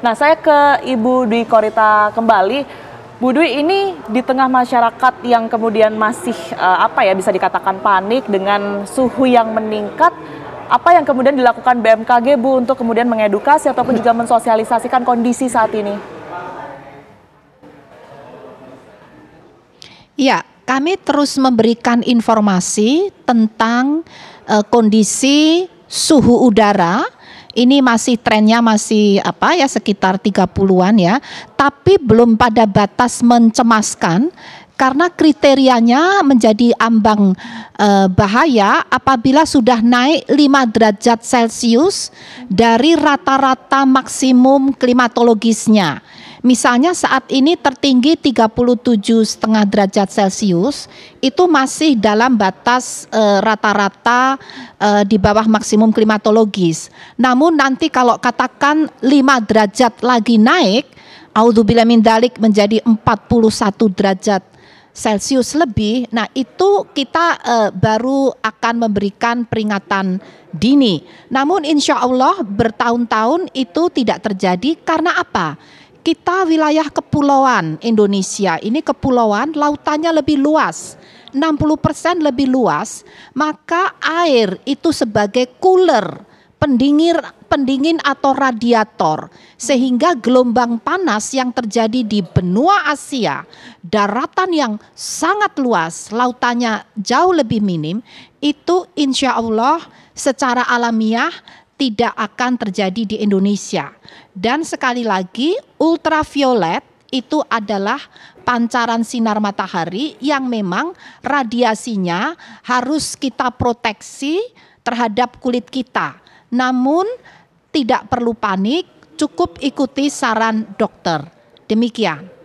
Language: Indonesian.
Nah, saya ke Ibu Dwi Korita kembali. Bu Dwi ini di tengah masyarakat yang kemudian masih uh, apa ya bisa dikatakan panik dengan suhu yang meningkat, apa yang kemudian dilakukan BMKG Bu untuk kemudian mengedukasi ataupun juga mensosialisasikan kondisi saat ini? Ya, kami terus memberikan informasi tentang uh, kondisi suhu udara ini masih trennya masih apa ya sekitar 30-an ya, tapi belum pada batas mencemaskan karena kriterianya menjadi ambang e, bahaya apabila sudah naik 5 derajat Celcius dari rata-rata maksimum klimatologisnya. Misalnya saat ini tertinggi 37,5 derajat Celcius itu masih dalam batas eh, rata-rata e, e, di bawah maksimum klimatologis. Namun nanti kalau katakan 5 derajat lagi naik, audzubillah min dalik menjadi 41 derajat Celcius lebih. Nah, itu kita e, baru akan memberikan peringatan dini. Namun insya Allah bertahun-tahun itu tidak terjadi karena apa? kita wilayah kepulauan Indonesia ini kepulauan lautannya lebih luas 60% lebih luas maka air itu sebagai cooler pendingin pendingin atau radiator sehingga gelombang panas yang terjadi di benua Asia daratan yang sangat luas lautannya jauh lebih minim itu insya Allah secara alamiah tidak akan terjadi di Indonesia. Dan sekali lagi, ultraviolet itu adalah pancaran sinar matahari yang memang radiasinya harus kita proteksi terhadap kulit kita. Namun tidak perlu panik, cukup ikuti saran dokter. Demikian.